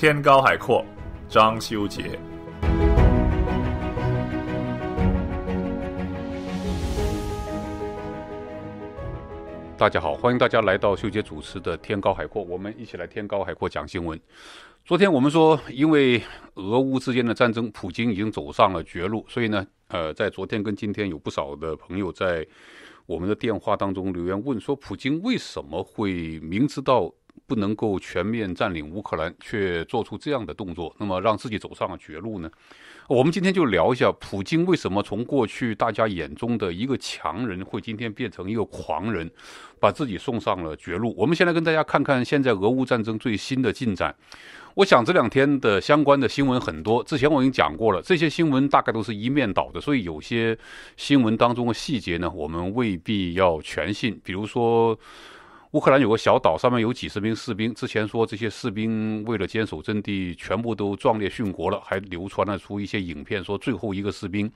天高海阔，张修杰。大家好，欢迎大家来到秀杰主持的《天高海阔》，我们一起来《天高海阔》讲新闻。昨天我们说，因为俄乌之间的战争，普京已经走上了绝路。所以呢，呃，在昨天跟今天，有不少的朋友在我们的电话当中留言问说，普京为什么会明知道？不能够全面占领乌克兰，却做出这样的动作，那么让自己走上了绝路呢？我们今天就聊一下，普京为什么从过去大家眼中的一个强人，会今天变成一个狂人，把自己送上了绝路。我们先来跟大家看看现在俄乌战争最新的进展。我想这两天的相关的新闻很多，之前我已经讲过了，这些新闻大概都是一面倒的，所以有些新闻当中的细节呢，我们未必要全信。比如说。乌克兰有个小岛，上面有几十名士兵。之前说这些士兵为了坚守阵地，全部都壮烈殉国了，还流传了出一些影片，说最后一个士兵。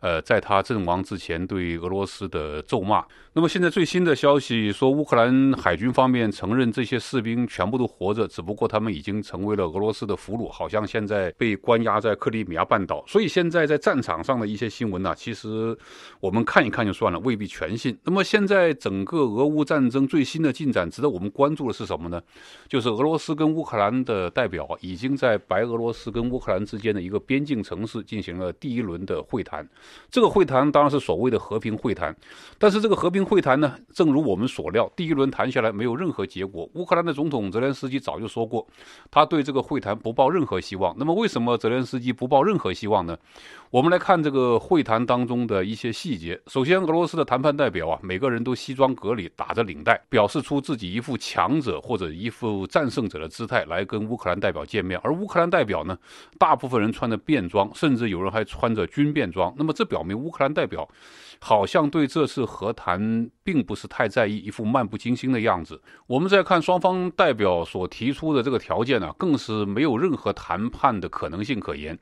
呃，在他阵亡之前对俄罗斯的咒骂。那么现在最新的消息说，乌克兰海军方面承认这些士兵全部都活着，只不过他们已经成为了俄罗斯的俘虏，好像现在被关押在克里米亚半岛。所以现在在战场上的一些新闻呢，其实我们看一看就算了，未必全信。那么现在整个俄乌战争最新的进展，值得我们关注的是什么呢？就是俄罗斯跟乌克兰的代表已经在白俄罗斯跟乌克兰之间的一个边境城市进行了第一轮的会谈。这个会谈当然是所谓的和平会谈，但是这个和平会谈呢，正如我们所料，第一轮谈下来没有任何结果。乌克兰的总统泽连斯基早就说过，他对这个会谈不抱任何希望。那么，为什么泽连斯基不抱任何希望呢？我们来看这个会谈当中的一些细节。首先，俄罗斯的谈判代表啊，每个人都西装革履，打着领带，表示出自己一副强者或者一副战胜者的姿态来跟乌克兰代表见面。而乌克兰代表呢，大部分人穿着便装，甚至有人还穿着军便装。那么这表明乌克兰代表，好像对这次和谈并不是太在意，一副漫不经心的样子。我们再看双方代表所提出的这个条件呢，更是没有任何谈判的可能性可言。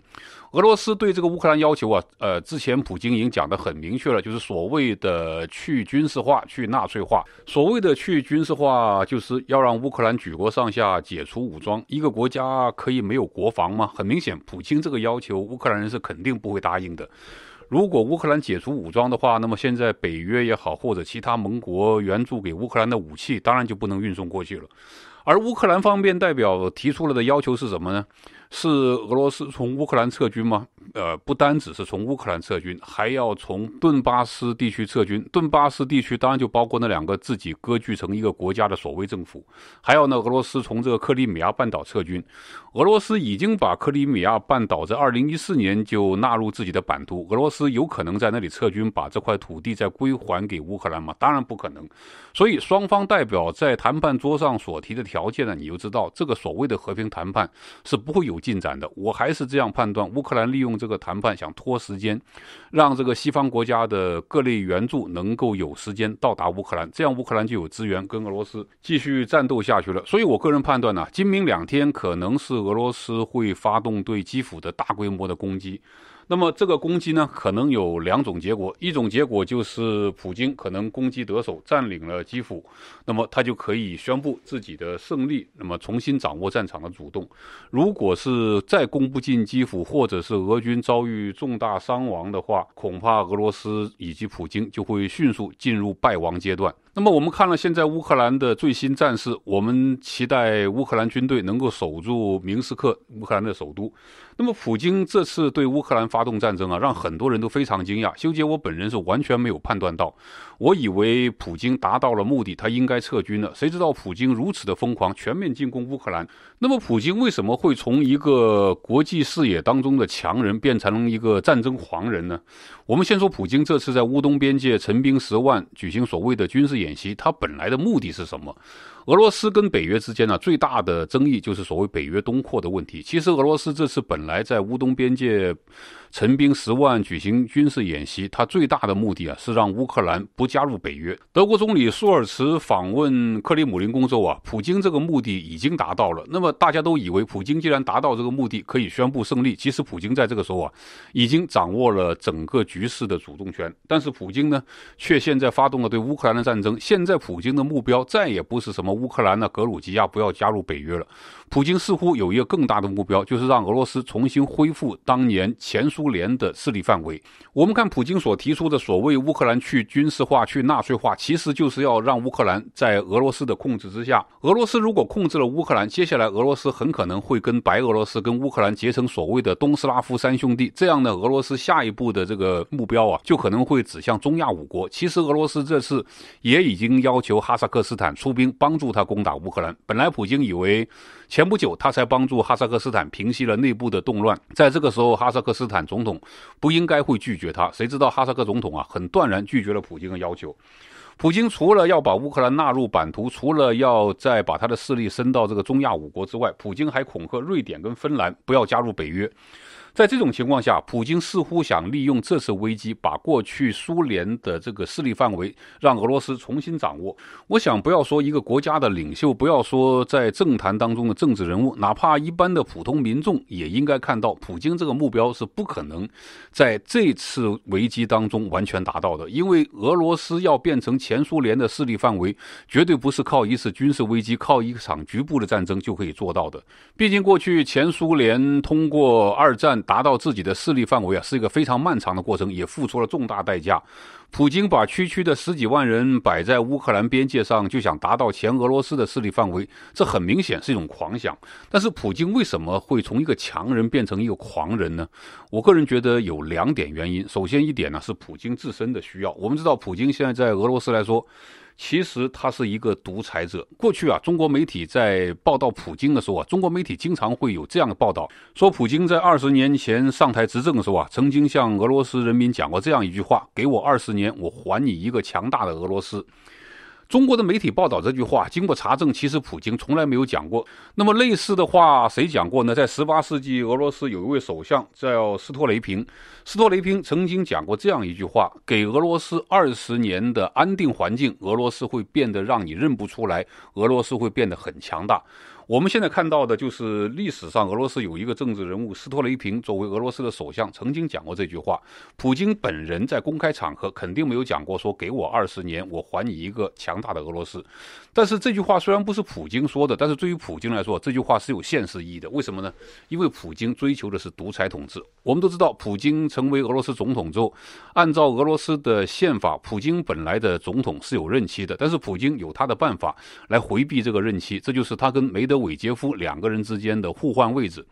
俄罗斯对这个乌克兰要求啊，呃，之前普京已经讲得很明确了，就是所谓的去军事化、去纳粹化。所谓的去军事化，就是要让乌克兰举国上下解除武装。一个国家可以没有国防吗？很明显，普京这个要求，乌克兰人是肯定不会答应的。如果乌克兰解除武装的话，那么现在北约也好，或者其他盟国援助给乌克兰的武器，当然就不能运送过去了。而乌克兰方面代表提出了的要求是什么呢？是俄罗斯从乌克兰撤军吗？呃，不单只是从乌克兰撤军，还要从顿巴斯地区撤军。顿巴斯地区当然就包括那两个自己割据成一个国家的所谓政府，还有呢，俄罗斯从这个克里米亚半岛撤军。俄罗斯已经把克里米亚半岛在二零一四年就纳入自己的版图，俄罗斯有可能在那里撤军，把这块土地再归还给乌克兰吗？当然不可能。所以双方代表在谈判桌上所提的条件呢，你就知道这个所谓的和平谈判是不会有。进展的，我还是这样判断。乌克兰利用这个谈判想拖时间，让这个西方国家的各类援助能够有时间到达乌克兰，这样乌克兰就有资源跟俄罗斯继续战斗下去了。所以我个人判断呢，今明两天可能是俄罗斯会发动对基辅的大规模的攻击。那么这个攻击呢，可能有两种结果，一种结果就是普京可能攻击得手，占领了基辅，那么他就可以宣布自己的胜利，那么重新掌握战场的主动；如果是再攻不进基辅，或者是俄军遭遇重大伤亡的话，恐怕俄罗斯以及普京就会迅速进入败亡阶段。那么我们看了现在乌克兰的最新战事，我们期待乌克兰军队能够守住明斯克，乌克兰的首都。那么普京这次对乌克兰发动战争啊，让很多人都非常惊讶。修杰，我本人是完全没有判断到。我以为普京达到了目的，他应该撤军了。谁知道普京如此的疯狂，全面进攻乌克兰。那么，普京为什么会从一个国际视野当中的强人，变成一个战争狂人呢？我们先说，普京这次在乌东边界陈兵十万，举行所谓的军事演习，他本来的目的是什么？俄罗斯跟北约之间呢，最大的争议就是所谓北约东扩的问题。其实俄罗斯这次本来在乌东边界，陈兵十万，举行军事演习，它最大的目的啊，是让乌克兰不加入北约。德国总理舒尔茨访问克里姆林宫之后啊，普京这个目的已经达到了。那么大家都以为普京既然达到这个目的，可以宣布胜利。其实普京在这个时候啊，已经掌握了整个局势的主动权。但是普京呢，却现在发动了对乌克兰的战争。现在普京的目标再也不是什么。乌克兰呢？格鲁吉亚不要加入北约了。普京似乎有一个更大的目标，就是让俄罗斯重新恢复当年前苏联的势力范围。我们看普京所提出的所谓乌克兰去军事化、去纳粹化，其实就是要让乌克兰在俄罗斯的控制之下。俄罗斯如果控制了乌克兰，接下来俄罗斯很可能会跟白俄罗斯、跟乌克兰结成所谓的东斯拉夫三兄弟。这样呢，俄罗斯下一步的这个目标啊，就可能会指向中亚五国。其实俄罗斯这次也已经要求哈萨克斯坦出兵帮助他攻打乌克兰。本来普京以为，前。前不久，他才帮助哈萨克斯坦平息了内部的动乱。在这个时候，哈萨克斯坦总统不应该会拒绝他。谁知道哈萨克总统啊，很断然拒绝了普京的要求。普京除了要把乌克兰纳入版图，除了要再把他的势力伸到这个中亚五国之外，普京还恐吓瑞典跟芬兰不要加入北约。在这种情况下，普京似乎想利用这次危机，把过去苏联的这个势力范围让俄罗斯重新掌握。我想，不要说一个国家的领袖，不要说在政坛当中的政治人物，哪怕一般的普通民众，也应该看到，普京这个目标是不可能在这次危机当中完全达到的。因为俄罗斯要变成前苏联的势力范围，绝对不是靠一次军事危机、靠一场局部的战争就可以做到的。毕竟，过去前苏联通过二战。达到自己的势力范围啊，是一个非常漫长的过程，也付出了重大代价。普京把区区的十几万人摆在乌克兰边界上，就想达到前俄罗斯的势力范围，这很明显是一种狂想。但是，普京为什么会从一个强人变成一个狂人呢？我个人觉得有两点原因。首先一点呢，是普京自身的需要。我们知道，普京现在在俄罗斯来说。其实他是一个独裁者。过去啊，中国媒体在报道普京的时候啊，中国媒体经常会有这样的报道，说普京在二十年前上台执政的时候啊，曾经向俄罗斯人民讲过这样一句话：“给我二十年，我还你一个强大的俄罗斯。”中国的媒体报道这句话，经过查证，其实普京从来没有讲过。那么类似的话，谁讲过呢？在十八世纪，俄罗斯有一位首相叫斯托雷平，斯托雷平曾经讲过这样一句话：给俄罗斯二十年的安定环境，俄罗斯会变得让你认不出来，俄罗斯会变得很强大。我们现在看到的就是历史上俄罗斯有一个政治人物斯托雷平，作为俄罗斯的首相，曾经讲过这句话。普京本人在公开场合肯定没有讲过，说给我二十年，我还你一个强大的俄罗斯。但是这句话虽然不是普京说的，但是对于普京来说，这句话是有现实意义的。为什么呢？因为普京追求的是独裁统治。我们都知道，普京成为俄罗斯总统之后，按照俄罗斯的宪法，普京本来的总统是有任期的。但是普京有他的办法来回避这个任期，这就是他跟梅德韦杰夫两个人之间的互换位置。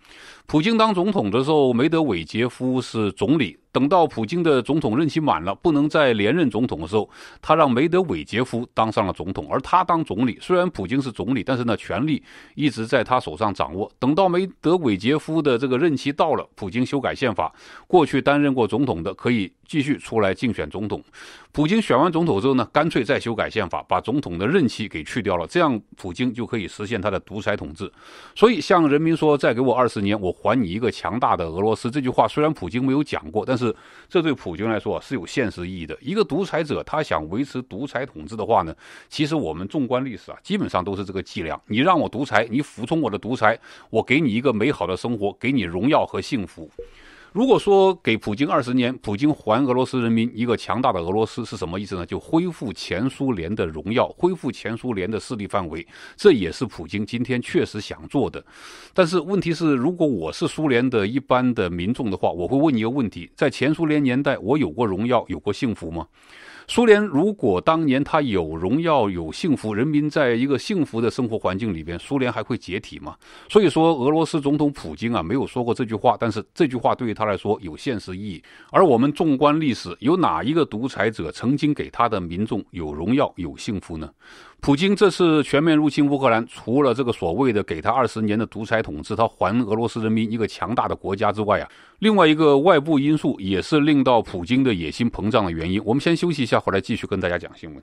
普京当总统的时候，梅德韦杰夫是总理。等到普京的总统任期满了，不能再连任总统的时候，他让梅德韦杰夫当上了总统，而他当总理。虽然普京是总理，但是呢，权力一直在他手上掌握。等到梅德韦杰夫的这个任期到了，普京修改宪法，过去担任过总统的可以继续出来竞选总统。普京选完总统之后呢，干脆再修改宪法，把总统的任期给去掉了，这样普京就可以实现他的独裁统治。所以，向人民说“再给我二十年，我还你一个强大的俄罗斯”这句话，虽然普京没有讲过，但是。是，这对普京来说是有现实意义的。一个独裁者，他想维持独裁统治的话呢，其实我们纵观历史啊，基本上都是这个伎俩：你让我独裁，你服从我的独裁，我给你一个美好的生活，给你荣耀和幸福。如果说给普京二十年，普京还俄罗斯人民一个强大的俄罗斯是什么意思呢？就恢复前苏联的荣耀，恢复前苏联的势力范围，这也是普京今天确实想做的。但是问题是，如果我是苏联的一般的民众的话，我会问一个问题：在前苏联年代，我有过荣耀，有过幸福吗？苏联如果当年他有荣耀、有幸福，人民在一个幸福的生活环境里边，苏联还会解体吗？所以说，俄罗斯总统普京啊，没有说过这句话，但是这句话对于他来说有现实意义。而我们纵观历史，有哪一个独裁者曾经给他的民众有荣耀、有幸福呢？普京这次全面入侵乌克兰，除了这个所谓的给他二十年的独裁统治，他还俄罗斯人民一个强大的国家之外啊，另外一个外部因素也是令到普京的野心膨胀的原因。我们先休息一下，回来继续跟大家讲新闻。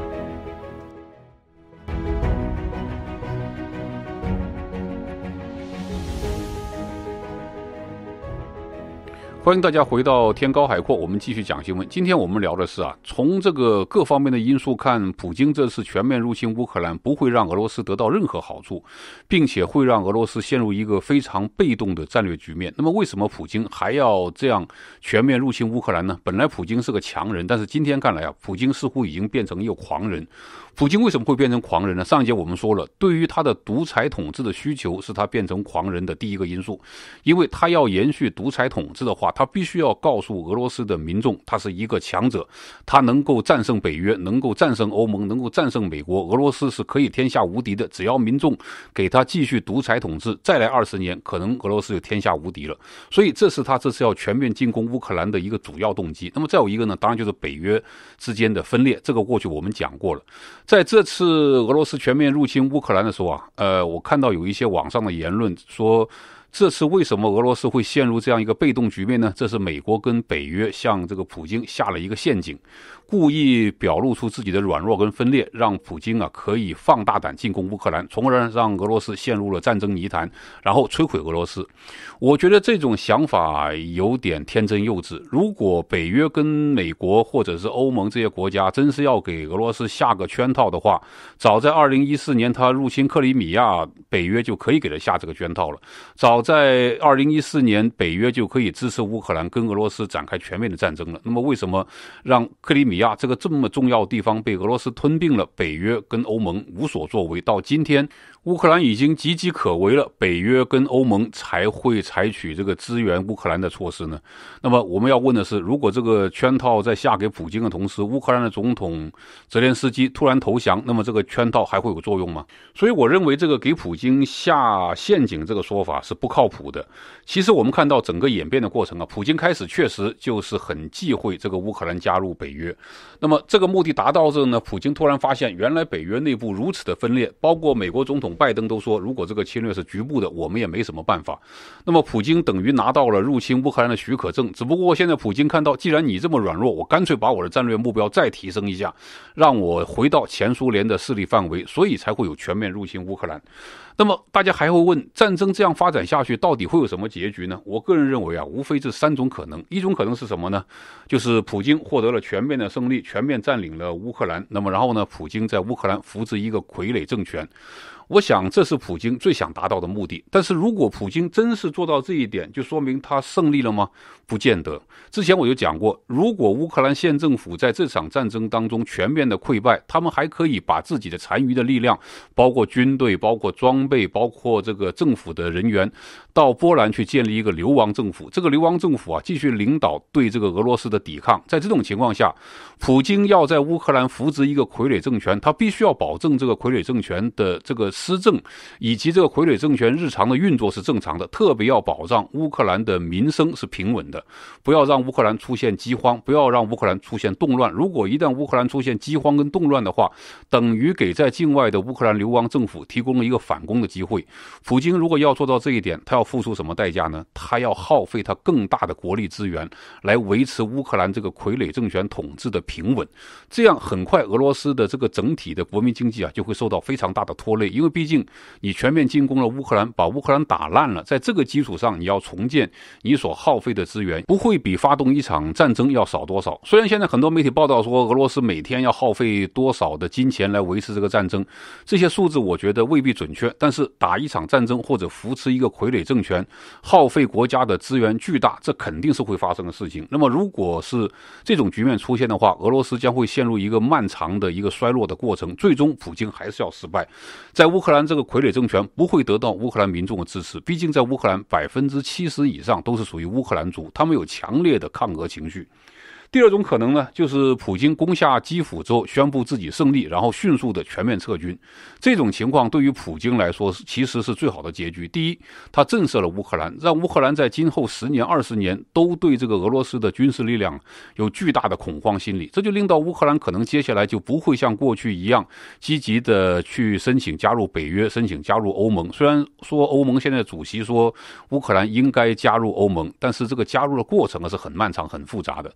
欢迎大家回到天高海阔，我们继续讲新闻。今天我们聊的是啊，从这个各方面的因素看，普京这次全面入侵乌克兰不会让俄罗斯得到任何好处，并且会让俄罗斯陷入一个非常被动的战略局面。那么，为什么普京还要这样全面入侵乌克兰呢？本来普京是个强人，但是今天看来啊，普京似乎已经变成一个狂人。普京为什么会变成狂人呢？上一节我们说了，对于他的独裁统治的需求是他变成狂人的第一个因素，因为他要延续独裁统治的话。他必须要告诉俄罗斯的民众，他是一个强者，他能够战胜北约，能够战胜欧盟，能够战胜美国。俄罗斯是可以天下无敌的，只要民众给他继续独裁统治，再来二十年，可能俄罗斯就天下无敌了。所以，这是他这次要全面进攻乌克兰的一个主要动机。那么，再有一个呢，当然就是北约之间的分裂。这个过去我们讲过了，在这次俄罗斯全面入侵乌克兰的时候啊，呃，我看到有一些网上的言论说。这次为什么俄罗斯会陷入这样一个被动局面呢？这是美国跟北约向这个普京下了一个陷阱，故意表露出自己的软弱跟分裂，让普京啊可以放大胆进攻乌克兰，从而让俄罗斯陷入了战争泥潭，然后摧毁俄罗斯。我觉得这种想法有点天真幼稚。如果北约跟美国或者是欧盟这些国家真是要给俄罗斯下个圈套的话，早在二零一四年他入侵克里米亚，北约就可以给他下这个圈套了。早。在二零一四年，北约就可以支持乌克兰跟俄罗斯展开全面的战争了。那么，为什么让克里米亚这个这么重要地方被俄罗斯吞并了？北约跟欧盟无所作为，到今天。乌克兰已经岌岌可危了，北约跟欧盟才会采取这个支援乌克兰的措施呢。那么我们要问的是，如果这个圈套在下给普京的同时，乌克兰的总统泽连斯基突然投降，那么这个圈套还会有作用吗？所以我认为这个给普京下陷阱这个说法是不靠谱的。其实我们看到整个演变的过程啊，普京开始确实就是很忌讳这个乌克兰加入北约，那么这个目的达到之后呢，普京突然发现原来北约内部如此的分裂，包括美国总统。拜登都说，如果这个侵略是局部的，我们也没什么办法。那么，普京等于拿到了入侵乌克兰的许可证。只不过现在，普京看到，既然你这么软弱，我干脆把我的战略目标再提升一下，让我回到前苏联的势力范围，所以才会有全面入侵乌克兰。那么，大家还会问，战争这样发展下去，到底会有什么结局呢？我个人认为啊，无非这三种可能。一种可能是什么呢？就是普京获得了全面的胜利，全面占领了乌克兰。那么，然后呢，普京在乌克兰扶植一个傀儡政权。我想这是普京最想达到的目的。但是如果普京真是做到这一点，就说明他胜利了吗？不见得。之前我就讲过，如果乌克兰县政府在这场战争当中全面的溃败，他们还可以把自己的残余的力量，包括军队、包括装备、包括这个政府的人员，到波兰去建立一个流亡政府。这个流亡政府啊，继续领导对这个俄罗斯的抵抗。在这种情况下，普京要在乌克兰扶植一个傀儡政权，他必须要保证这个傀儡政权的这个。施政以及这个傀儡政权日常的运作是正常的，特别要保障乌克兰的民生是平稳的，不要让乌克兰出现饥荒，不要让乌克兰出现动乱。如果一旦乌克兰出现饥荒跟动乱的话，等于给在境外的乌克兰流亡政府提供了一个反攻的机会。普京如果要做到这一点，他要付出什么代价呢？他要耗费他更大的国力资源来维持乌克兰这个傀儡政权统治的平稳。这样很快，俄罗斯的这个整体的国民经济啊就会受到非常大的拖累，因为。毕竟，你全面进攻了乌克兰，把乌克兰打烂了，在这个基础上，你要重建你所耗费的资源，不会比发动一场战争要少多少。虽然现在很多媒体报道说俄罗斯每天要耗费多少的金钱来维持这个战争，这些数字我觉得未必准确。但是打一场战争或者扶持一个傀儡政权，耗费国家的资源巨大，这肯定是会发生的事情。那么，如果是这种局面出现的话，俄罗斯将会陷入一个漫长的一个衰落的过程，最终普京还是要失败。在乌克兰这个傀儡政权不会得到乌克兰民众的支持，毕竟在乌克兰百分之七十以上都是属于乌克兰族，他们有强烈的抗俄情绪。第二种可能呢，就是普京攻下基辅之后宣布自己胜利，然后迅速的全面撤军。这种情况对于普京来说，其实是最好的结局。第一，他震慑了乌克兰，让乌克兰在今后十年、二十年都对这个俄罗斯的军事力量有巨大的恐慌心理。这就令到乌克兰可能接下来就不会像过去一样积极的去申请加入北约、申请加入欧盟。虽然说欧盟现在主席说乌克兰应该加入欧盟，但是这个加入的过程是很漫长、很复杂的。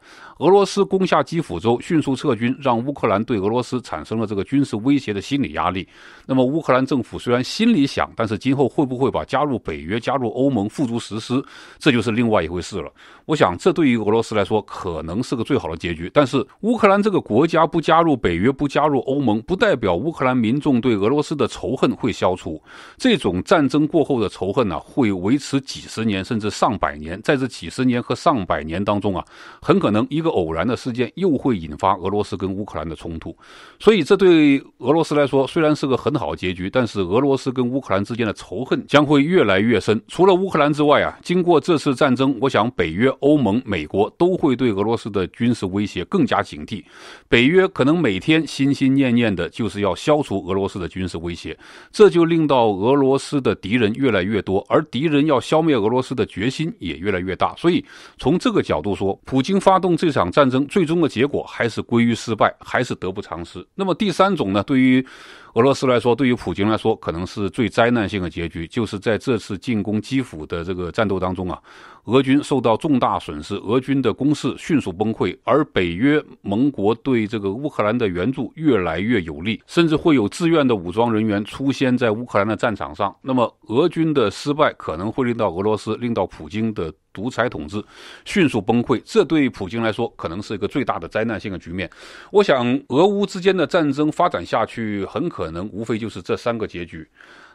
俄罗斯攻下基辅州，迅速撤军，让乌克兰对俄罗斯产生了这个军事威胁的心理压力。那么，乌克兰政府虽然心里想，但是今后会不会把加入北约、加入欧盟付诸实施，这就是另外一回事了。我想，这对于俄罗斯来说，可能是个最好的结局。但是，乌克兰这个国家不加入北约、不加入欧盟，不代表乌克兰民众对俄罗斯的仇恨会消除。这种战争过后的仇恨呢，会维持几十年甚至上百年。在这几十年和上百年当中啊，很可能一个。偶然的事件又会引发俄罗斯跟乌克兰的冲突，所以这对俄罗斯来说虽然是个很好结局，但是俄罗斯跟乌克兰之间的仇恨将会越来越深。除了乌克兰之外啊，经过这次战争，我想北约、欧盟、美国都会对俄罗斯的军事威胁更加警惕。北约可能每天心心念念的就是要消除俄罗斯的军事威胁，这就令到俄罗斯的敌人越来越多，而敌人要消灭俄罗斯的决心也越来越大。所以从这个角度说，普京发动这场。战争最终的结果还是归于失败，还是得不偿失。那么第三种呢？对于俄罗斯来说，对于普京来说，可能是最灾难性的结局，就是在这次进攻基辅的这个战斗当中啊。俄军受到重大损失，俄军的攻势迅速崩溃，而北约盟国对这个乌克兰的援助越来越有利，甚至会有自愿的武装人员出现在乌克兰的战场上。那么，俄军的失败可能会令到俄罗斯、令到普京的独裁统治迅速崩溃，这对普京来说可能是一个最大的灾难性的局面。我想，俄乌之间的战争发展下去，很可能无非就是这三个结局。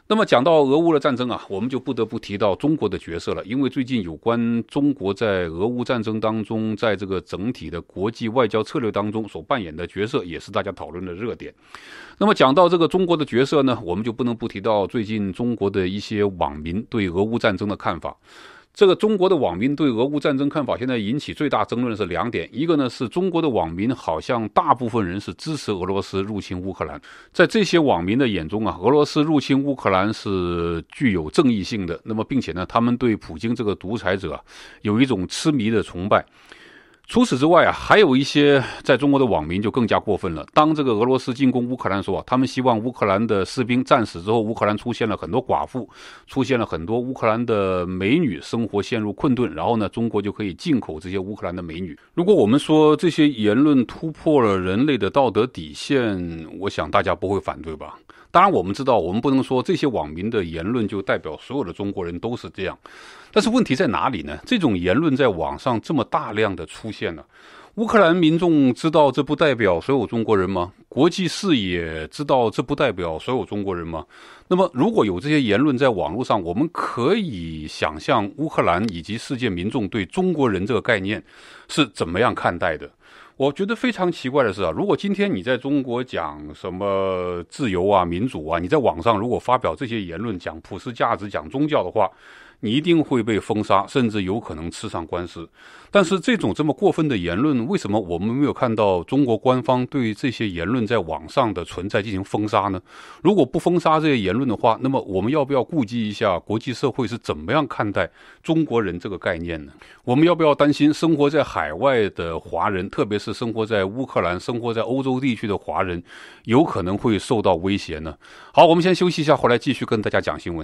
那么讲到俄乌的战争啊，我们就不得不提到中国的角色了，因为最近有关中国在俄乌战争当中，在这个整体的国际外交策略当中所扮演的角色，也是大家讨论的热点。那么讲到这个中国的角色呢，我们就不能不提到最近中国的一些网民对俄乌战争的看法。这个中国的网民对俄乌战争看法，现在引起最大争论的是两点。一个呢，是中国的网民好像大部分人是支持俄罗斯入侵乌克兰，在这些网民的眼中啊，俄罗斯入侵乌克兰是具有正义性的。那么，并且呢，他们对普京这个独裁者有一种痴迷的崇拜。除此之外啊，还有一些在中国的网民就更加过分了。当这个俄罗斯进攻乌克兰的时啊，他们希望乌克兰的士兵战死之后，乌克兰出现了很多寡妇，出现了很多乌克兰的美女，生活陷入困顿。然后呢，中国就可以进口这些乌克兰的美女。如果我们说这些言论突破了人类的道德底线，我想大家不会反对吧？当然，我们知道，我们不能说这些网民的言论就代表所有的中国人都是这样。但是问题在哪里呢？这种言论在网上这么大量的出现了，乌克兰民众知道这不代表所有中国人吗？国际视野知道这不代表所有中国人吗？那么，如果有这些言论在网络上，我们可以想象乌克兰以及世界民众对中国人这个概念是怎么样看待的。我觉得非常奇怪的是啊，如果今天你在中国讲什么自由啊、民主啊，你在网上如果发表这些言论，讲普世价值、讲宗教的话。你一定会被封杀，甚至有可能吃上官司。但是这种这么过分的言论，为什么我们没有看到中国官方对这些言论在网上的存在进行封杀呢？如果不封杀这些言论的话，那么我们要不要顾及一下国际社会是怎么样看待中国人这个概念呢？我们要不要担心生活在海外的华人，特别是生活在乌克兰、生活在欧洲地区的华人，有可能会受到威胁呢？好，我们先休息一下，回来继续跟大家讲新闻。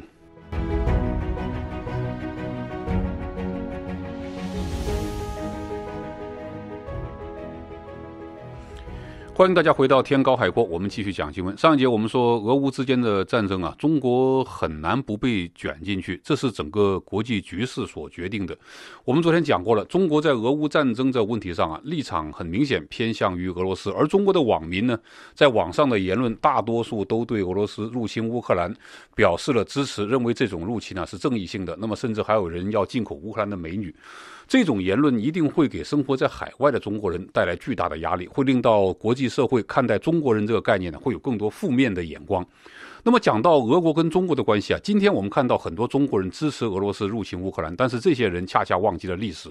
欢迎大家回到天高海阔，我们继续讲新闻。上一节我们说俄乌之间的战争啊，中国很难不被卷进去，这是整个国际局势所决定的。我们昨天讲过了，中国在俄乌战争这问题上啊，立场很明显偏向于俄罗斯，而中国的网民呢，在网上的言论大多数都对俄罗斯入侵乌克兰表示了支持，认为这种入侵呢是正义性的。那么，甚至还有人要进口乌克兰的美女。这种言论一定会给生活在海外的中国人带来巨大的压力，会令到国际社会看待中国人这个概念呢，会有更多负面的眼光。那么讲到俄国跟中国的关系啊，今天我们看到很多中国人支持俄罗斯入侵乌克兰，但是这些人恰恰忘记了历史。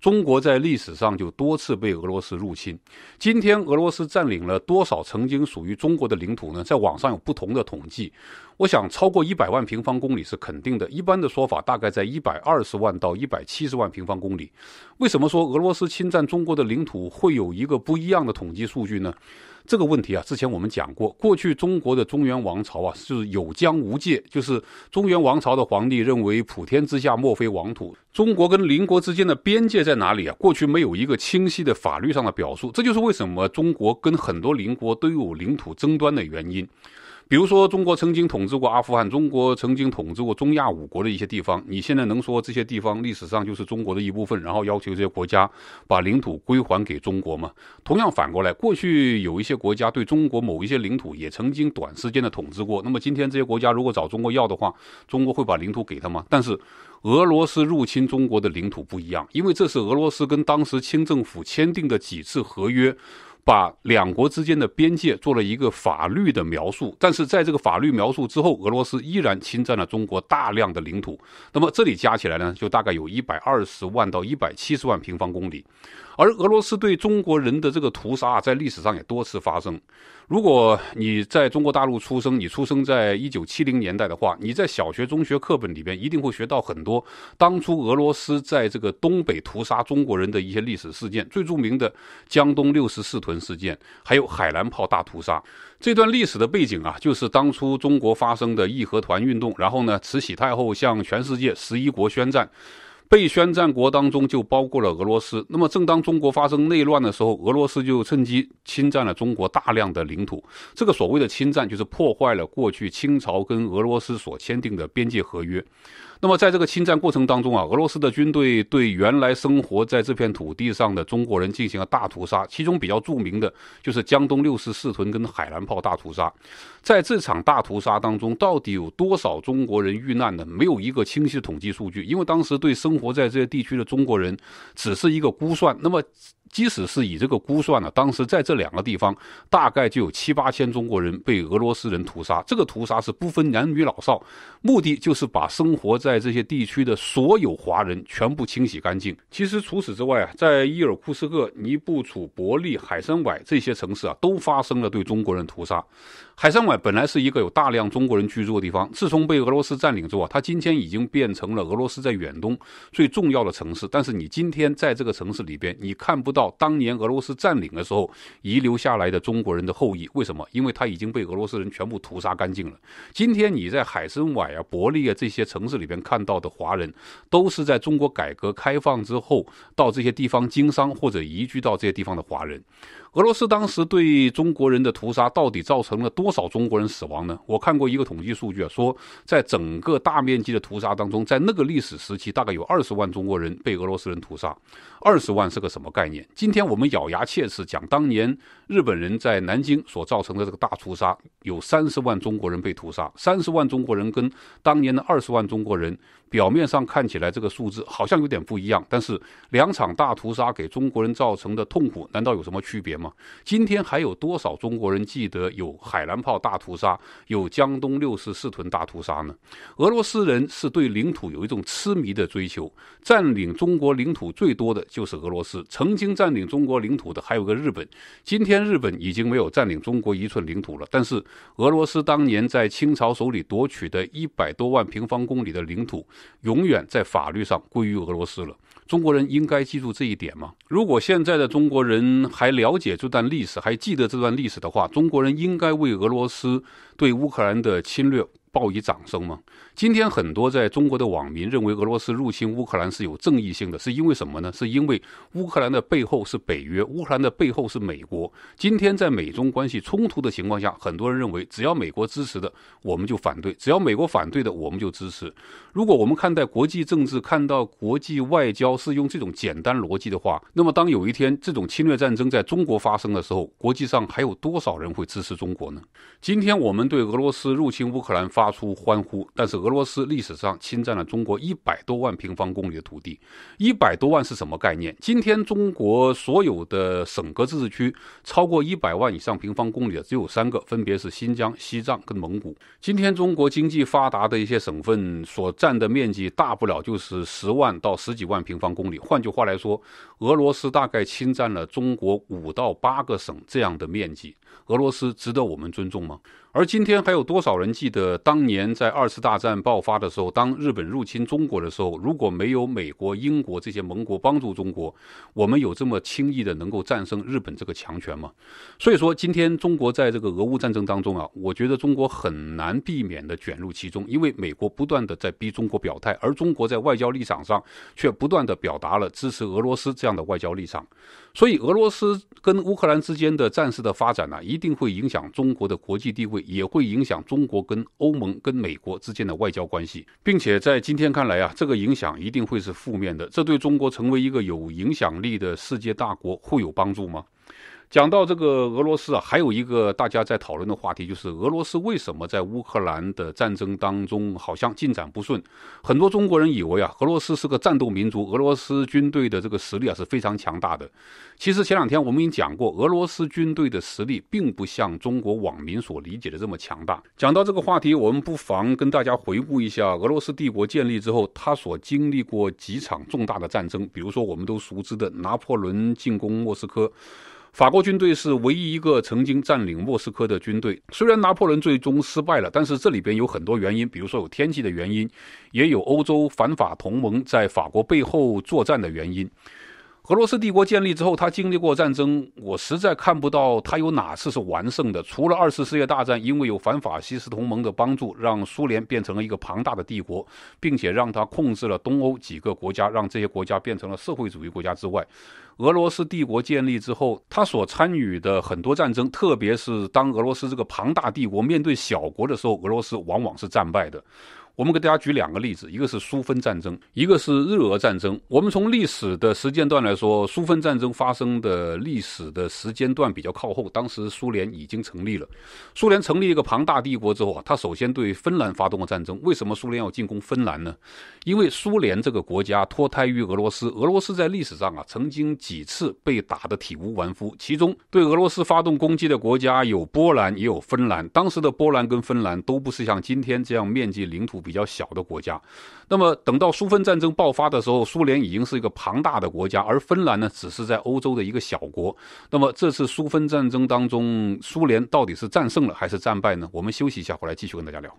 中国在历史上就多次被俄罗斯入侵。今天俄罗斯占领了多少曾经属于中国的领土呢？在网上有不同的统计，我想超过一百万平方公里是肯定的。一般的说法大概在一百二十万到一百七十万平方公里。为什么说俄罗斯侵占中国的领土会有一个不一样的统计数据呢？这个问题啊，之前我们讲过，过去中国的中原王朝啊，是有疆无界，就是中原王朝的皇帝认为普天之下莫非王土，中国跟邻国之间的边界在哪里啊？过去没有一个清晰的法律上的表述，这就是为什么中国跟很多邻国都有领土争端的原因。比如说，中国曾经统治过阿富汗，中国曾经统治过中亚五国的一些地方。你现在能说这些地方历史上就是中国的一部分，然后要求这些国家把领土归还给中国吗？同样反过来，过去有一些国家对中国某一些领土也曾经短时间的统治过。那么今天这些国家如果找中国要的话，中国会把领土给他吗？但是，俄罗斯入侵中国的领土不一样，因为这是俄罗斯跟当时清政府签订的几次合约。把两国之间的边界做了一个法律的描述，但是在这个法律描述之后，俄罗斯依然侵占了中国大量的领土。那么这里加起来呢，就大概有一百二十万到一百七十万平方公里。而俄罗斯对中国人的这个屠杀，在历史上也多次发生。如果你在中国大陆出生，你出生在一九七零年代的话，你在小学、中学课本里边一定会学到很多当初俄罗斯在这个东北屠杀中国人的一些历史事件。最著名的江东六十四屯事件，还有海兰炮大屠杀。这段历史的背景啊，就是当初中国发生的义和团运动，然后呢，慈禧太后向全世界十一国宣战。被宣战国当中就包括了俄罗斯。那么，正当中国发生内乱的时候，俄罗斯就趁机侵占了中国大量的领土。这个所谓的侵占，就是破坏了过去清朝跟俄罗斯所签订的边界合约。那么，在这个侵占过程当中啊，俄罗斯的军队对原来生活在这片土地上的中国人进行了大屠杀，其中比较著名的就是江东六十四屯跟海南炮大屠杀。在这场大屠杀当中，到底有多少中国人遇难呢？没有一个清晰的统计数据，因为当时对生活在这些地区的中国人只是一个估算。那么，即使是以这个估算呢，当时在这两个地方，大概就有七八千中国人被俄罗斯人屠杀。这个屠杀是不分男女老少，目的就是把生活在这些地区的所有华人全部清洗干净。其实除此之外啊，在伊尔库斯克、尼布楚、伯利海参崴这些城市啊，都发生了对中国人屠杀。海参崴本来是一个有大量中国人居住的地方，自从被俄罗斯占领之后，它今天已经变成了俄罗斯在远东最重要的城市。但是你今天在这个城市里边，你看不到当年俄罗斯占领的时候遗留下来的中国人的后裔，为什么？因为它已经被俄罗斯人全部屠杀干净了。今天你在海参崴啊、伯利啊这些城市里边看到的华人，都是在中国改革开放之后到这些地方经商或者移居到这些地方的华人。俄罗斯当时对中国人的屠杀到底造成了多？多少中国人死亡呢？我看过一个统计数据啊，说在整个大面积的屠杀当中，在那个历史时期，大概有二十万中国人被俄罗斯人屠杀。二十万是个什么概念？今天我们咬牙切齿讲当年日本人在南京所造成的这个大屠杀，有三十万中国人被屠杀。三十万中国人跟当年的二十万中国人。表面上看起来这个数字好像有点不一样，但是两场大屠杀给中国人造成的痛苦难道有什么区别吗？今天还有多少中国人记得有海兰炮大屠杀，有江东六十四屯大屠杀呢？俄罗斯人是对领土有一种痴迷的追求，占领中国领土最多的就是俄罗斯。曾经占领中国领土的还有个日本，今天日本已经没有占领中国一寸领土了。但是俄罗斯当年在清朝手里夺取的一百多万平方公里的领土。永远在法律上归于俄罗斯了。中国人应该记住这一点吗？如果现在的中国人还了解这段历史，还记得这段历史的话，中国人应该为俄罗斯对乌克兰的侵略。报以掌声吗？今天很多在中国的网民认为俄罗斯入侵乌克兰是有正义性的，是因为什么呢？是因为乌克兰的背后是北约，乌克兰的背后是美国。今天在美中关系冲突的情况下，很多人认为只要美国支持的我们就反对，只要美国反对的我们就支持。如果我们看待国际政治、看到国际外交是用这种简单逻辑的话，那么当有一天这种侵略战争在中国发生的时候，国际上还有多少人会支持中国呢？今天我们对俄罗斯入侵乌克兰发。发出欢呼，但是俄罗斯历史上侵占了中国一百多万平方公里的土地，一百多万是什么概念？今天中国所有的省、各自治区超过一百万以上平方公里的只有三个，分别是新疆、西藏跟蒙古。今天中国经济发达的一些省份所占的面积大不了就是十万到十几万平方公里。换句话来说，俄罗斯大概侵占了中国五到八个省这样的面积，俄罗斯值得我们尊重吗？而今天还有多少人记得当年在二次大战爆发的时候，当日本入侵中国的时候，如果没有美国、英国这些盟国帮助中国，我们有这么轻易的能够战胜日本这个强权吗？所以说，今天中国在这个俄乌战争当中啊，我觉得中国很难避免的卷入其中，因为美国不断的在逼中国表态，而中国在外交立场上却不断的表达了支持俄罗斯这样的外交立场，所以俄罗斯跟乌克兰之间的战事的发展呢，一定会影响中国的国际地位。也会影响中国跟欧盟、跟美国之间的外交关系，并且在今天看来啊，这个影响一定会是负面的。这对中国成为一个有影响力的世界大国会有帮助吗？讲到这个俄罗斯啊，还有一个大家在讨论的话题，就是俄罗斯为什么在乌克兰的战争当中好像进展不顺？很多中国人以为啊，俄罗斯是个战斗民族，俄罗斯军队的这个实力啊是非常强大的。其实前两天我们已经讲过，俄罗斯军队的实力并不像中国网民所理解的这么强大。讲到这个话题，我们不妨跟大家回顾一下俄罗斯帝国建立之后，他所经历过几场重大的战争，比如说我们都熟知的拿破仑进攻莫斯科。法国军队是唯一一个曾经占领莫斯科的军队。虽然拿破仑最终失败了，但是这里边有很多原因，比如说有天气的原因，也有欧洲反法同盟在法国背后作战的原因。俄罗斯帝国建立之后，他经历过战争，我实在看不到他有哪次是完胜的。除了二次世界大战，因为有反法西斯同盟的帮助，让苏联变成了一个庞大的帝国，并且让他控制了东欧几个国家，让这些国家变成了社会主义国家之外，俄罗斯帝国建立之后，他所参与的很多战争，特别是当俄罗斯这个庞大帝国面对小国的时候，俄罗斯往往是战败的。我们给大家举两个例子，一个是苏芬战争，一个是日俄战争。我们从历史的时间段来说，苏芬战争发生的历史的时间段比较靠后，当时苏联已经成立了。苏联成立一个庞大帝国之后啊，他首先对芬兰发动了战争。为什么苏联要进攻芬兰呢？因为苏联这个国家脱胎于俄罗斯，俄罗斯在历史上啊曾经几次被打得体无完肤，其中对俄罗斯发动攻击的国家有波兰，也有芬兰。当时的波兰跟芬兰都不是像今天这样面积领土。比较小的国家，那么等到苏芬战争爆发的时候，苏联已经是一个庞大的国家，而芬兰呢，只是在欧洲的一个小国。那么这次苏芬战争当中，苏联到底是战胜了还是战败呢？我们休息一下，回来继续跟大家聊。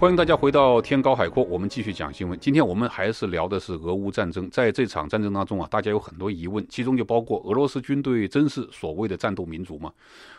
欢迎大家回到天高海阔，我们继续讲新闻。今天我们还是聊的是俄乌战争，在这场战争当中啊，大家有很多疑问，其中就包括俄罗斯军队真是所谓的战斗民族吗？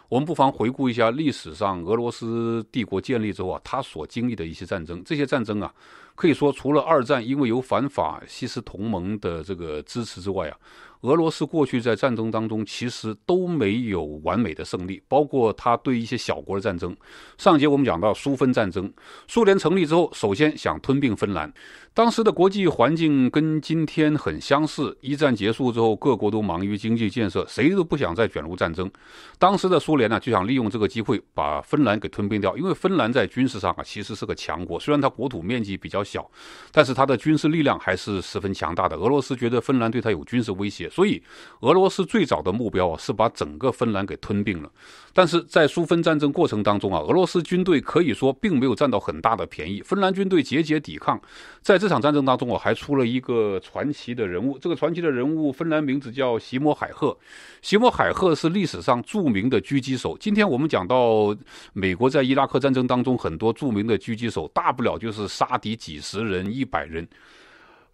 我们不妨回顾一下历史上俄罗斯帝国建立之后啊，他所经历的一些战争。这些战争啊，可以说除了二战，因为有反法西斯同盟的这个支持之外啊。俄罗斯过去在战争当中其实都没有完美的胜利，包括他对一些小国的战争。上节我们讲到苏芬战争，苏联成立之后，首先想吞并芬兰。当时的国际环境跟今天很相似，一战结束之后，各国都忙于经济建设，谁都不想再卷入战争。当时的苏联呢，就想利用这个机会把芬兰给吞并掉，因为芬兰在军事上啊，其实是个强国，虽然它国土面积比较小，但是它的军事力量还是十分强大的。俄罗斯觉得芬兰对它有军事威胁。所以，俄罗斯最早的目标啊是把整个芬兰给吞并了，但是在苏芬战争过程当中啊，俄罗斯军队可以说并没有占到很大的便宜，芬兰军队节节抵抗。在这场战争当中，我还出了一个传奇的人物，这个传奇的人物，芬兰名字叫西摩海赫，西摩海赫是历史上著名的狙击手。今天我们讲到美国在伊拉克战争当中，很多著名的狙击手，大不了就是杀敌几十人、一百人。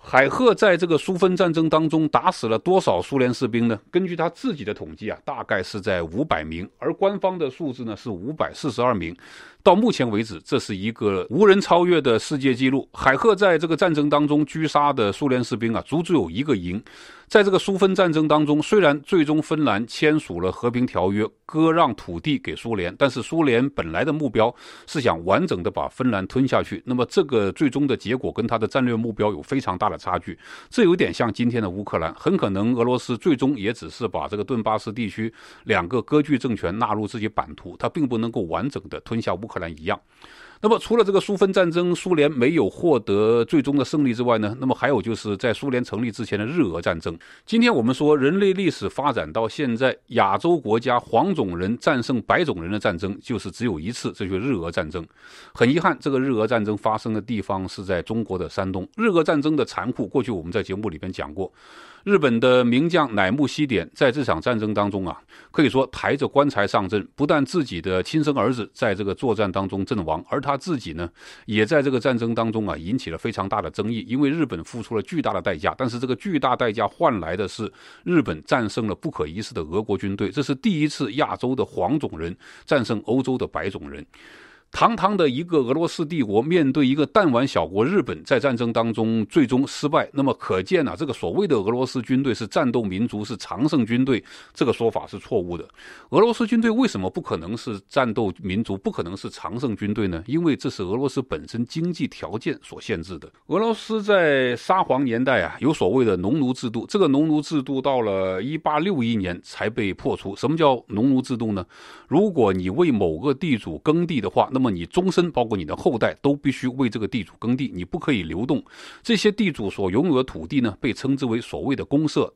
海赫在这个苏芬战争当中打死了多少苏联士兵呢？根据他自己的统计啊，大概是在五百名，而官方的数字呢是五百四十二名。到目前为止，这是一个无人超越的世界纪录。海赫在这个战争当中狙杀的苏联士兵啊，足足有一个营。在这个苏芬战争当中，虽然最终芬兰签署了和平条约，割让土地给苏联，但是苏联本来的目标是想完整的把芬兰吞下去。那么这个最终的结果跟他的战略目标有非常大的差距。这有点像今天的乌克兰，很可能俄罗斯最终也只是把这个顿巴斯地区两个割据政权纳入自己版图，他并不能够完整的吞下乌。克荷兰一样，那么除了这个苏芬战争，苏联没有获得最终的胜利之外呢？那么还有就是在苏联成立之前的日俄战争。今天我们说，人类历史发展到现在，亚洲国家黄种人战胜白种人的战争，就是只有一次，这就是日俄战争。很遗憾，这个日俄战争发生的地方是在中国的山东。日俄战争的残酷，过去我们在节目里边讲过。日本的名将乃木希典在这场战争当中啊，可以说抬着棺材上阵，不但自己的亲生儿子在这个作战当中阵亡，而他自己呢，也在这个战争当中啊引起了非常大的争议，因为日本付出了巨大的代价，但是这个巨大代价换来的是日本战胜了不可一世的俄国军队，这是第一次亚洲的黄种人战胜欧洲的白种人。堂堂的一个俄罗斯帝国，面对一个弹丸小国日本，在战争当中最终失败。那么可见呢，这个所谓的俄罗斯军队是战斗民族，是常胜军队，这个说法是错误的。俄罗斯军队为什么不可能是战斗民族，不可能是常胜军队呢？因为这是俄罗斯本身经济条件所限制的。俄罗斯在沙皇年代啊，有所谓的农奴制度，这个农奴制度到了一八六一年才被破除。什么叫农奴制度呢？如果你为某个地主耕地的话，那么你终身，包括你的后代，都必须为这个地主耕地，你不可以流动。这些地主所拥有的土地呢，被称之为所谓的公社。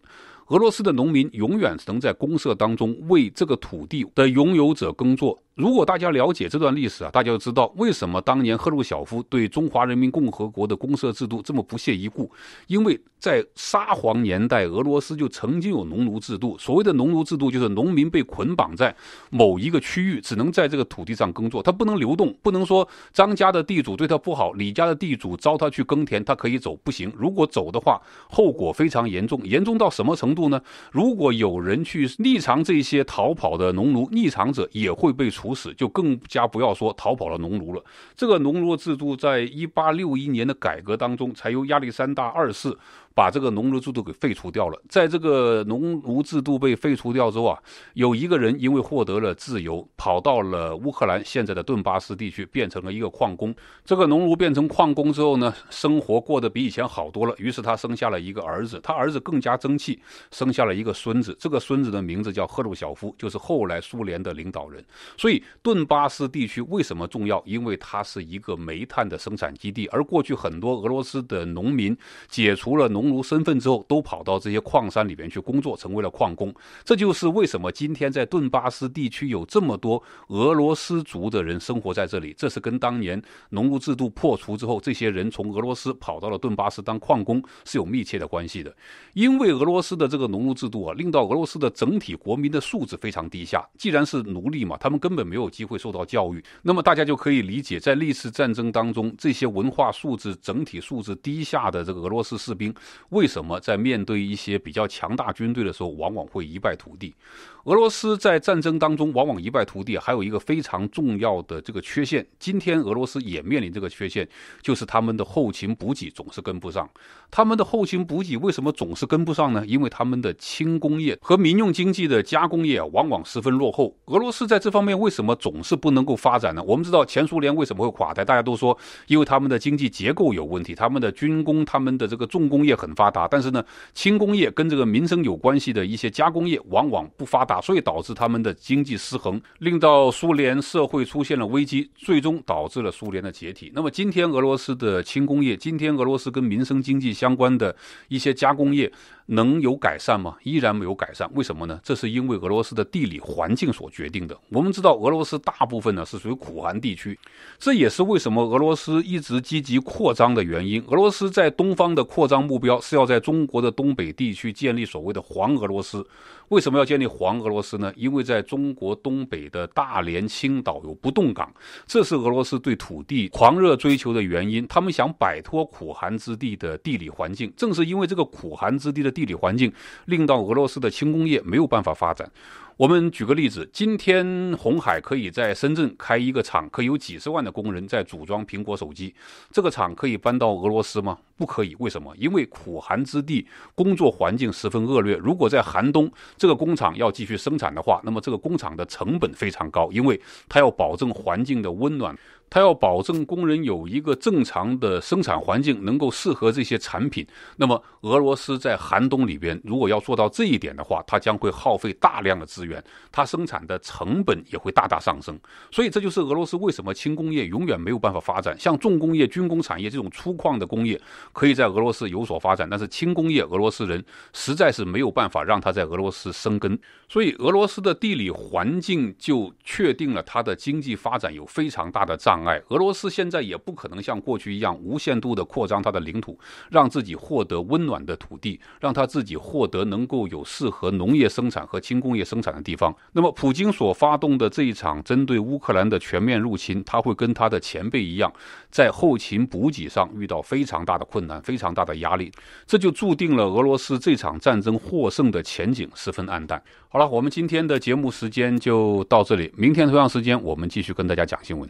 俄罗斯的农民永远只能在公社当中为这个土地的拥有者耕作。如果大家了解这段历史啊，大家就知道为什么当年赫鲁晓夫对中华人民共和国的公社制度这么不屑一顾，因为。在沙皇年代，俄罗斯就曾经有农奴制度。所谓的农奴制度，就是农民被捆绑在某一个区域，只能在这个土地上耕作，他不能流动。不能说张家的地主对他不好，李家的地主招他去耕田，他可以走，不行。如果走的话，后果非常严重。严重到什么程度呢？如果有人去匿藏这些逃跑的农奴，匿藏者也会被处死，就更加不要说逃跑了农奴了。这个农奴制度在一八六一年的改革当中，才由亚历山大二世。把这个农奴制度给废除掉了。在这个农奴制度被废除掉之后啊，有一个人因为获得了自由，跑到了乌克兰现在的顿巴斯地区，变成了一个矿工。这个农奴变成矿工之后呢，生活过得比以前好多了。于是他生下了一个儿子，他儿子更加争气，生下了一个孙子。这个孙子的名字叫赫鲁晓夫，就是后来苏联的领导人。所以顿巴斯地区为什么重要？因为它是一个煤炭的生产基地，而过去很多俄罗斯的农民解除了农。农奴身份之后，都跑到这些矿山里面去工作，成为了矿工。这就是为什么今天在顿巴斯地区有这么多俄罗斯族的人生活在这里。这是跟当年农奴制度破除之后，这些人从俄罗斯跑到了顿巴斯当矿工是有密切的关系的。因为俄罗斯的这个农奴制度啊，令到俄罗斯的整体国民的素质非常低下。既然是奴隶嘛，他们根本没有机会受到教育。那么大家就可以理解，在历次战争当中，这些文化素质整体素质低下的这个俄罗斯士兵。为什么在面对一些比较强大军队的时候，往往会一败涂地？俄罗斯在战争当中往往一败涂地，还有一个非常重要的这个缺陷。今天俄罗斯也面临这个缺陷，就是他们的后勤补给总是跟不上。他们的后勤补给为什么总是跟不上呢？因为他们的轻工业和民用经济的加工业往往十分落后。俄罗斯在这方面为什么总是不能够发展呢？我们知道前苏联为什么会垮台，大家都说因为他们的经济结构有问题，他们的军工，他们的这个重工业。很发达，但是呢，轻工业跟这个民生有关系的一些加工业往往不发达，所以导致他们的经济失衡，令到苏联社会出现了危机，最终导致了苏联的解体。那么今天俄罗斯的轻工业，今天俄罗斯跟民生经济相关的一些加工业。能有改善吗？依然没有改善。为什么呢？这是因为俄罗斯的地理环境所决定的。我们知道，俄罗斯大部分呢是属于苦寒地区，这也是为什么俄罗斯一直积极扩张的原因。俄罗斯在东方的扩张目标是要在中国的东北地区建立所谓的“黄俄罗斯”。为什么要建立“黄俄罗斯”呢？因为在中国东北的大连、青岛有不动港，这是俄罗斯对土地狂热追求的原因。他们想摆脱苦寒之地的地理环境。正是因为这个苦寒之地的。地理环境令到俄罗斯的轻工业没有办法发展。我们举个例子，今天红海可以在深圳开一个厂，可以有几十万的工人在组装苹果手机，这个厂可以搬到俄罗斯吗？不可以。为什么？因为苦寒之地，工作环境十分恶劣。如果在寒冬，这个工厂要继续生产的话，那么这个工厂的成本非常高，因为它要保证环境的温暖。他要保证工人有一个正常的生产环境，能够适合这些产品。那么，俄罗斯在寒冬里边，如果要做到这一点的话，它将会耗费大量的资源，它生产的成本也会大大上升。所以，这就是俄罗斯为什么轻工业永远没有办法发展。像重工业、军工产业这种粗犷的工业，可以在俄罗斯有所发展，但是轻工业，俄罗斯人实在是没有办法让它在俄罗斯生根。所以，俄罗斯的地理环境就确定了它的经济发展有非常大的障碍。俄罗斯现在也不可能像过去一样无限度地扩张它的领土，让自己获得温暖的土地，让他自己获得能够有适合农业生产和轻工业生产的地方。那么，普京所发动的这一场针对乌克兰的全面入侵，他会跟他的前辈一样，在后勤补给上遇到非常大的困难，非常大的压力。这就注定了俄罗斯这场战争获胜的前景十分黯淡。好了，我们今天的节目时间就到这里，明天同样时间我们继续跟大家讲新闻。